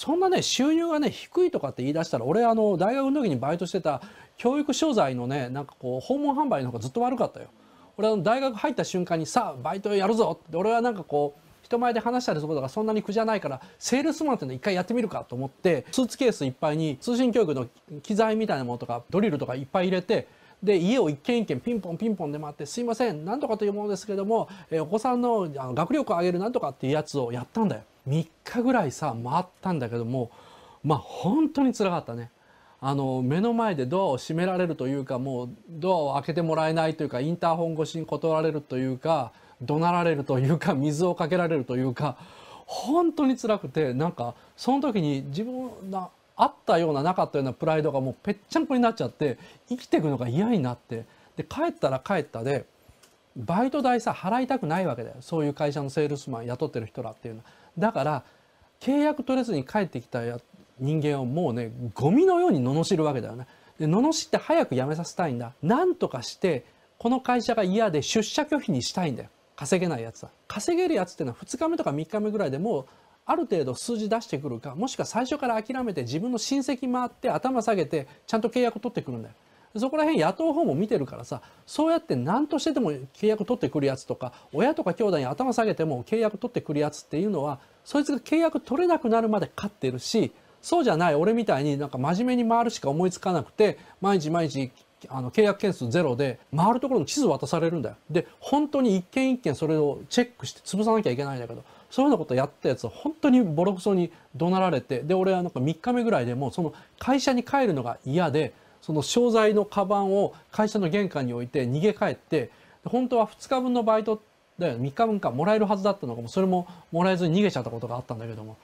そんなね、収入がね、低いとかって言い出したら、俺、あの、大学の時にバイトしてた教育商材のね、なんかこう、訪問販売の方がずっと悪かったよ。俺、あの、大学入った瞬間に、さあ、バイトやるぞって、俺はなんかこう、人前で話したりすることがそんなに苦じゃないからセールスマンっていうの一回やってみるかと思ってスーツケースいっぱいに通信教育の機材みたいなものとかドリルとかいっぱい入れてで家を一軒一軒ピンポンピンポンで回って「すいません何とかというものですけども、えお子さんのあの学力を上げる何とか」っていうやつをやったんだよ。3日ぐらいさ回ったんだけどもまあ本当につらかったね。あの目の前でドアを閉められるというかもうドアを開けてもらえないというかインターホン越しに断られるというか怒鳴られるというか 水をかけられるというか本当につらくてなんかその時に自分のあったようななかったようなプライドがもうぺっちゃんこになっちゃって生きていくのが嫌になってで帰ったら帰ったで。バイト代さ払いたくないわけだよそういう会社のセールスマン雇ってる人らっていうのはだから契約取れずに帰ってきた人間をもうねゴミのように罵るわけだよねで罵って早く辞めさせたいんだなんとかしてこの会社が嫌で出社拒否にしたいんだよ稼げないやつは稼げるやつっていうのは2日目とか3日目ぐらいでもうある程度数字出してくるかもしくは最初から諦めて自分の親戚回って頭下げてちゃんと契約取ってくるんだよそこら辺野党方も見てるからさそうやって何としてでも契約取ってくるやつとか親とか兄弟に頭下げても契約取ってくるやつっていうのはそいつが契約取れなくなるまで勝ってるしそうじゃない俺みたいになんか真面目に回るしか思いつかなくて毎日毎日あの契約件数ゼロで回るところの地図渡されるんだよ。で本当に一件一件それをチェックして潰さなきゃいけないんだけどそういうようなことやったやつは本当にボロクソに怒鳴られてで俺はなんか3日目ぐらいでもうその会社に帰るのが嫌でその商材のカバンを会社の玄関に置いて逃げ帰って本当は2日分のバイトだよ3日分かもらえるはずだったのかもそれももらえずに逃げちゃったことがあったんだけども